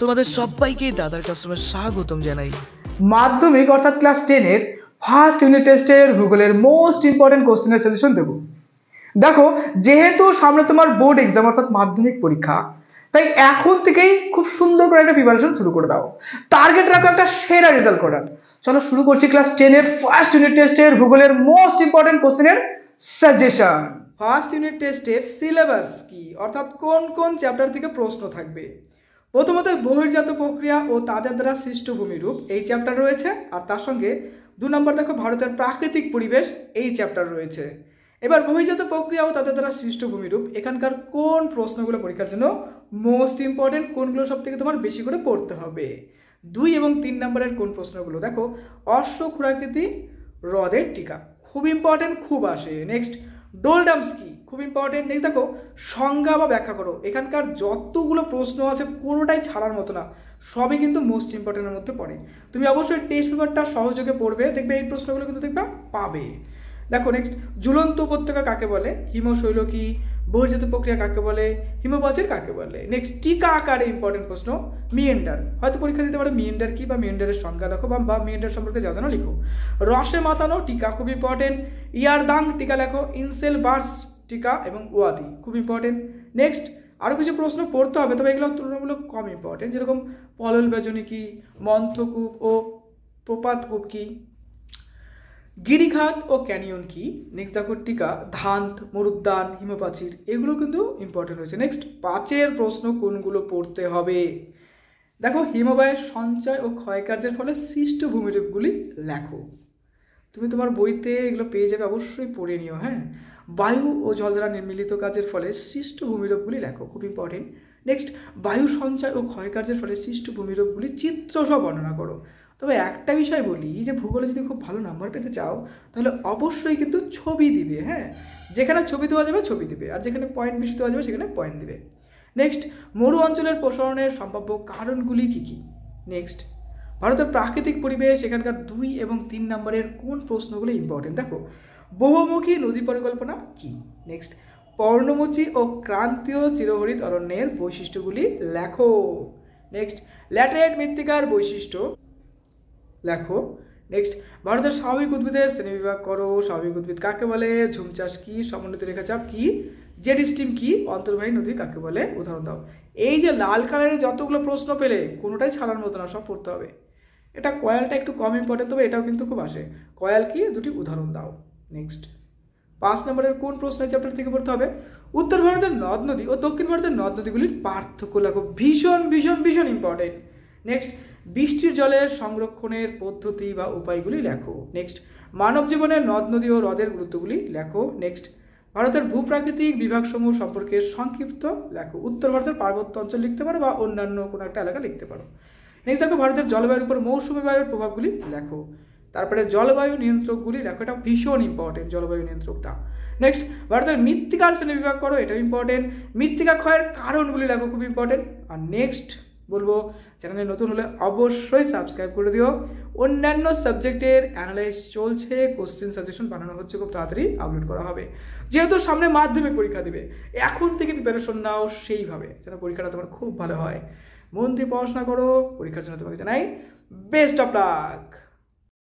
তোমাদের সবাইকে দাদার কাস্টমে স্বাগতম জানাই মাধ্যমিক অর্থাৎ ক্লাস টেনের ফার্স্ট ইউনিট টেস্টের ভূগোলের মোস্ট ইম্পর্টেন্ট কোশ্চেনের সাজেশন দেবো দেখো যেহেতু সামনে তোমার বোর্ড এক্সাম অর্থাৎ মাধ্যমিক পরীক্ষা তাই এখন থেকেই খুব সুন্দর করে একটা প্রিপারেশন শুরু করে দাও টার্গেট রাখো একটা সেরা রেজাল্ট করার চলো শুরু করছি ক্লাস টেনের ফার্স্ট ইউনিট টেস্টের ভূগোলের মোস্ট ইম্পর্টেন্ট কোশ্চেনের সাজেশন ফার্স্ট ইউনিট টেস্টের সিলেবাস কি অর্থাৎ কোন কোন চ্যাপ্টার থেকে প্রশ্ন থাকবে প্রথমত বহির্জাত প্রক্রিয়া ও তাদের দ্বারা সৃষ্ট ভূমিরূপ এই চ্যাপ্টার রয়েছে আর তার সঙ্গে দু নম্বর দেখো ভারতের প্রাকৃতিক পরিবেশ এই চ্যাপ্টার রয়েছে এবার বহির্জাত প্রক্রিয়া ও তাদের দ্বারা সৃষ্ট ভূমিরূপ এখানকার কোন প্রশ্নগুলো পরীক্ষার জন্য মোস্ট ইম্পর্টেন্ট কোনগুলো সব থেকে তোমার বেশি করে পড়তে হবে দুই এবং তিন নম্বরের কোন প্রশ্নগুলো দেখো অশ্ব হ্রদের টিকা খুব ইম্পর্টেন্ট খুব আসে নেক্সট ডোলডামস কি খুব ইম্পর্টেন্ট নেক্সট দেখো সংজ্ঞা বা ব্যাখ্যা করো এখানকার যতগুলো প্রশ্ন আছে কোনোটাই ছাড়ার মতো না সবই কিন্তু মোস্ট ইম্পর্টেন্টের মধ্যে পড়ে তুমি অবশ্যই টেস্ট পেপারটা সহযোগে পড়বে দেখবে এই প্রশ্নগুলো কিন্তু দেখবে পাবে দেখো নেক্সট ঝুলন্ত উপত্যকা কাকে বলে হিমশৈল কি বর্জিত প্রক্রিয়া কাকে বলে হিমবাচের কাকে বলে নেক্সট টিকা আকারে ইম্পর্টেন্ট প্রশ্ন মিয়েন্ডার হয়তো পরীক্ষা দিতে পারো মিয়েন্ডার কি বা মিয়েন্ডারের সংজ্ঞা দেখো বা মিয়েন্ডার সম্পর্কে যা জানো লিখো রসে মাতানো টিকা খুব ইম্পর্টেন্ট ইয়ারদাং টিকা লেখো ইনসেল বার্স টিকা এবং ওয়াদি খুব ইম্পর্টেন্ট নেক্সট আরও কিছু প্রশ্ন পড়তে হবে তবে এগুলো তুলনামূলক কম ইম্পর্টেন্ট যেরকম পলল বেজনী কী মন্থকূপ ও প্রপাতকূপ কী গিরিঘাত ও ক্যানিয়ন কী নেক্সট দেখো টিকা ধান্ত মরুদ্যান হিমপাচির এগুলো কিন্তু ইম্পর্টেন্ট হয়েছে নেক্সট পাঁচের প্রশ্ন কোনগুলো পড়তে হবে দেখো হিমবায়ের সঞ্চয় ও ক্ষয়কার্যের ফলে সৃষ্ট ভূমিরূপগুলি লেখো তুমি তোমার বইতে এগুলো পেয়ে যাবে অবশ্যই পড়ে নিও হ্যাঁ বায়ু ও জল দ্বারা নির্মিলিত কাজের ফলে সৃষ্ট ভূমিরূপগুলি লেখো খুব ইম্পর্টেন্ট নেক্সট বায়ু সঞ্চয় ও ক্ষয়কার্যের ফলে সৃষ্ট ভূমিরূপগুলি চিত্র সহ বর্ণনা করো তবে একটা বিষয় বলি যে ভূগোলে যদি খুব ভালো নাম্বার পেতে চাও তাহলে অবশ্যই কিন্তু ছবি দিবে হ্যাঁ যেখানে ছবি দেওয়া যাবে ছবি দিবে আর যেখানে পয়েন্ট বেশি দেওয়া যাবে সেখানে পয়েন্ট দিবে নেক্সট মরু অঞ্চলের প্রসারণের সম্ভাব্য কারণগুলি কী কী নেক্সট ভারতের প্রাকৃতিক পরিবেশ এখানকার দুই এবং তিন নম্বরের কোন প্রশ্নগুলি ইম্পর্টেন্ট দেখো বহুমুখী নদী পরিকল্পনা কি নেক্সট পর্ণমোচী ও ক্রান্তীয় চিরহরিত অরণ্যের বৈশিষ্ট্যগুলি লেখো নেক্সট ল্যাটেরাইট মৃত্তিকার বৈশিষ্ট্য লেখো নেক্সট ভারতের স্বাভাবিক উদ্ভিদের শ্রেণীবিভাগ করো স্বাভাবিক উদ্ভিদ কাকে বলে ঝুম চাষ কী সমন্বিত রেখাচাপ কী জেড স্টিম কী অন্তর্বাহী নদী কাকে বলে উদাহরণ দাও এই যে লাল কালারের যতগুলো প্রশ্ন পেলে কোনোটাই ছাড়ার মতো না সব পড়তে হবে এটা কয়ালটা একটু কম ইম্পর্টেন্ট তবে এটাও কিন্তু খুব আসে কয়াল কি দুটি উদাহরণ দাও নেক্সট পাঁচ নম্বরের কোন প্রশ্ন চ্যাপ্টার থেকে পড়তে হবে উত্তর ভারতের নদ নদী ও দক্ষিণ ভারতের নদ নদীগুলির পার্থক্য লাগো ভীষণ ভীষণ ভীষণ ইম্পর্টেন্ট নেক্সট বৃষ্টির জলের সংরক্ষণের পদ্ধতি বা উপায়গুলি লেখো নেক্সট মানব জীবনের নদ নদী ও হ্রদের গুরুত্বগুলি লেখো নেক্সট ভারতের ভূপ্রাকৃতিক বিভাগসমূহ সম্পর্কে সংক্ষিপ্ত লেখো উত্তর ভারতের পার্বত্য অঞ্চল লিখতে পারো বা অন্যান্য কোনো একটা এলাকা লিখতে পারো নেক্সট দেখো ভারতের জলবায়ুর উপর মৌসুমি বায়ুর প্রভাবগুলি লেখো তারপরে জলবায়ু নিয়ন্ত্রকগুলি লেখো এটা ভীষণ ইম্পর্টেন্ট জলবায়ু নিয়ন্ত্রকটা নেক্সট ভারতের মৃত্তিকার শ্রেণী বিভাগ করো এটাও ইম্পর্টেন্ট মৃত্তিকা ক্ষয়ের কারণগুলি লেখো খুব ইম্পর্টেন্ট আর নেক্সট বলবো চ্যানেলে নতুন হলে অবশ্যই সাবস্ক্রাইব করে দিও অন্যান্য সাবজেক্টের অ্যানালাইজ চলছে কোশ্চেন সাজেশন বানানো হচ্ছে খুব তাড়াতাড়ি আপলোড করা হবে যেহেতু সামনে মাধ্যমিক পরীক্ষা দিবে এখন থেকে প্রিপারেশন নাও সেইভাবে যেন পরীক্ষাটা তোমার খুব ভালো হয় মন দিয়ে পড়াশোনা করো পরীক্ষার জন্য তোমাকে জানাই বেস্ট অফ লাক